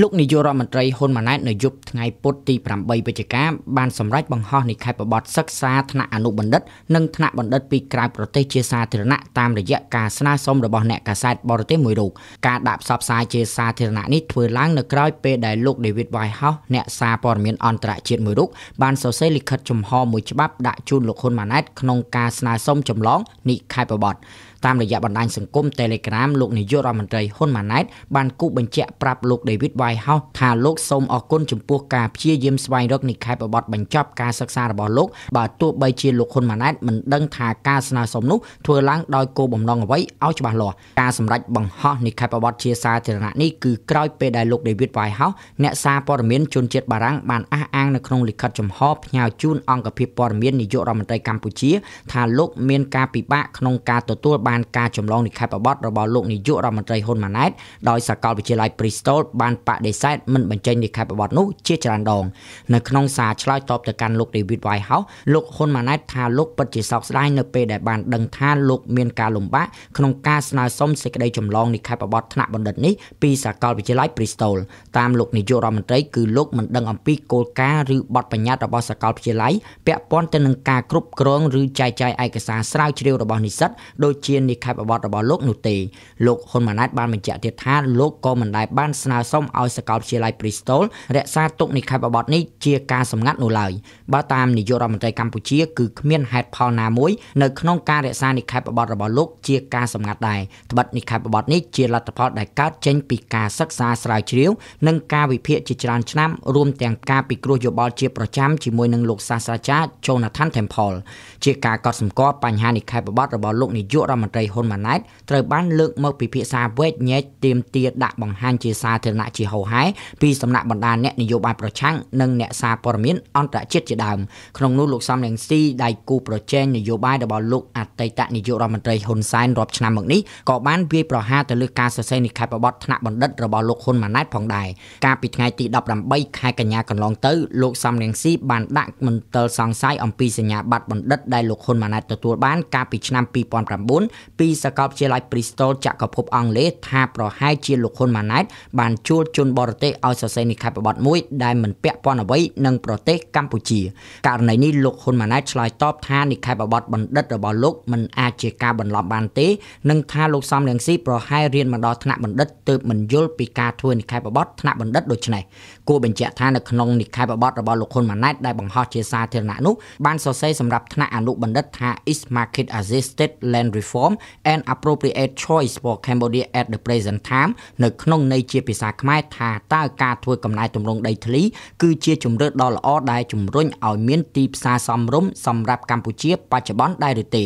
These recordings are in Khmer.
លោកនាយករដ្ឋមន្ត្រីហ៊ុនម៉ាណែតនៅយប់ថ្ងៃពុធទី8វិច្ឆិកាបានសម្រេចបង្ហោះនិក្ខេបបទសិក្សាថ្នាក់អនុបណ្ឌិតនិងថ្នាក់បណ្ឌិតពីក្រៅប្រទេសជាសាធារណៈតាមរយៈការស្នើសុំរបស់អ្នកកាសែតបរទេសមួយរូបការដាក់ផ្សព្វផ្សាយជាសាធារណៈនេះធ្វើឡើងនៅក្រោយពេលដែលលោក David Whitehouse អ្នកសារព័ត៌មានអន្តរជាតិមួយរូបបានសរសេរលិខិតចំហមួយច្បាប់ដាក់ជូនលោកហ៊ុនម៉ាណែតក្នុងការស្នើសុំចម្លងនិក្ខេបបទតាមរយៈបណ្ដាញសង្គម Telegram លោកនាយករដ្ឋមន្ត្រីហ៊ុនម៉ាណែតបានគូបញ្ជាក់ប្រាប់លោក David វាយហោះថាលោកសូមអរគុណចំពោះការព្យាយាមស្វែងរកនិក្ខេបបទបញ្ចប់ការសិក្សារបស់លោកបើទោះបីជាលោកហ៊ុនម៉ាណែតមិនដឹងថាការស្នើសុំនោះធ្វើឡើងដោយគោលបំណងអ្វីឲ្យច្បាស់លាស់ការសម្រេចបង្ហោះនិក្ខេបបទជាសាធារណៈនេះគឺក្រោយពេលដែលលោក David Whitehouse អ្នកសារព័ត៌មានជនជាតិបារាំងបានអះអាងនៅក្នុងលិខិតចំហផ្ញើជូនអង្គភាពព័ត៌មាននាយករដ្ឋមន្ត្រីកម្ពុជាថាលោកមានការពិបាកក្នុងការទទួលបានការចម្លងនិក្ខេបបទរបស់លោកនាយករដ្ឋមន្ត្រីហ៊ុនម៉ាណែតដោយសាកលវិទ្យាល័យ Bristol បានបដិសេធមិនបញ្ចេញលិខិតប្របត្តិនោះជាច្រើនដងនៅក្នុងសារឆ្លើយតបទៅកាន់លោក David Whitehouse លោកហ៊ុនម៉ាណែតថាលោកពិតជាសោកស្ដាយនៅពេលដែលបានដឹងថាលោកមានការលំបាកក្នុងការស្នើសុំសេចក្តីចម្លងលិខិតប្របត្តិថ្នាក់បណ្ឌិតនេះពីសាកលវិទ្យាល័យ Bristol តាមលោកនាយករដ្ឋមន្ត្រីគឺលោកមិនដឹងអំពីគោលការណ៍ឬបទបញ្ញត្តិរបស់សាកលវិទ្យាល័យពាក់ព័ន្ធទៅនឹងការគ្រប់គ្រងឬចែកចាយឯកសារស្រាវជ្រាវរបស់និស្សិតដូចជាលិខិតប្របត្តិរបស់លោកនោះទេលោកហ៊ុនម៉ាណែតបានបញ្ជាក់ទៀតថាលោកក៏មិនដែលបានស្នើសុំឲ្យសាកលវិទ្យាល័យ Bristol រក្សាទុកនិក្ខេបបទនេះជាការសម្ងាត់នោះឡើយបើតាមនាយករដ្ឋមន្ត្រីកម្ពុជាគឺគ្មានហេតុផលណាមួយនៅក្នុងការរក្សានិក្ខេបបទរបស់លោកជាការសម្ងាត់ដែរត្បិតនិក្ខេបបទនេះជាលទ្ធផលដែលកើតចេញពីការសិក្សាស្រាវជ្រាវនិងការវិភាគជាច្រើនឆ្នាំរួមទាំងការពិគ្រោះយោបល់ជាប្រចាំជាមួយនឹងលោកសាស្ត្រាចារ្យ Jonathan Temple ជាការកត់សម្គាល់បញ្ហានិក្ខេបបទរបស់លោកនាយករដ្ឋមន្ត្រីហ៊ុនម៉ាណែតត្រូវបានលើកមកពិភាក្សាវែកញែកទាមទារដាក់បង្ហាញជាសាធារណៈជាហោហែពីសំណាក់បណ្ដាអ្នកនយោបាយប្រឆាំងនិងអ្នកសារព័ត៌មានអន្តរជាតិជាដើមក្នុងនោះលោកសំរងស៊ីដៃគូប្រជែងនយោបាយរបស់លោកអតីតនាយករដ្ឋមន្ត្រីហ៊ុនសែនរាប់ឆ្នាំមកនេះក៏បានវាយប្រហារទៅលើការសរសេរនិក្ខេបបទថ្នាក់បណ្ឌិតរបស់លោកហ៊ុនម៉ាណែតផងដែរកាលពីថ្ងៃទី18ខែកញ្ញាកន្លងទៅលោកសំរងស៊ីបានដាក់មន្ទិលសង្ស័យអំពីសញ្ញាបត្របណ្ឌិតដែលលោកហ៊ុនម៉ាណែតទទួលបានកាលពីឆ្នាំ2009ពីសាកលវិទ្យាល័យ Bristol ចក្រភព អង់គ្លេសថាប្រហែលជាលោកហ៊ុនម៉ាណែតបានជួលជនបរទេសឲ្យសរសេរនិក្ខេបបទមួយ ដែលមិនពាក់ព័ន្ធអ្វីនឹងប្រទេសកម្ពុជាករណីនេះលោកហ៊ុនម៉ាណែតឆ្លើយតបថានិក្ខេបបទបណ្ឌិតរបស់លោកមិនអាចជាការបន្លំបានទេនិងថាលោកសំរងស៊ីប្រហែលរៀនមកដល់ថ្នាក់បណ្ឌិតទើបមិនយល់ពីការធ្វើនិក្ខេបបទថ្នាក់បណ្ឌិតដូចនេះគួរបញ្ជាក់ថានៅក្នុងនិក្ខេបបទរបស់លោកហ៊ុនម៉ាណែតដែលបង្ហោះជាសាធារណៈនោះបានសរសេរសម្រាប់ថ្នាក់អនុបណ្ឌិតថា is market assisted land reform and appropriate choice for Cambodia at the present time នៅក្នុងន័យជាភាសាខ្មែរថាតើការធ្វើកំណែទម្រង់ដីធ្លី គឺជាជំរើសដ៏ល្អដែលជំរុញឲ្យមានទីផ្សារសមរម្យសម្រាប់កម្ពុជាបច្ចុប្បន្នដែរឬទេ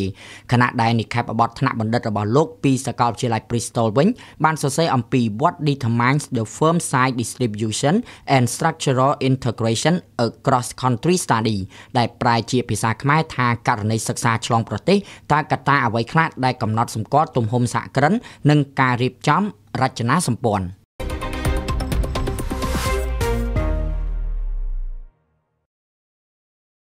ខណៈដែលនិក្ខេបបទថ្នាក់បណ្ឌិតរបស់លោកពីសាកលវិទ្យាល័យ Bristol វិញបានសរសេរអំពី What determines the firm size distribution and structural integration across country study ដែលប្រែជាភាសាខ្មែរថាករណីសិក្សាឆ្លងប្រទេសតើកត្តាអ្វីខ្លះដែលកំណត់សម្គាល់ទំហំសហគ្រិននិងការរៀបចំរចនាសម្ព័ន្ធ។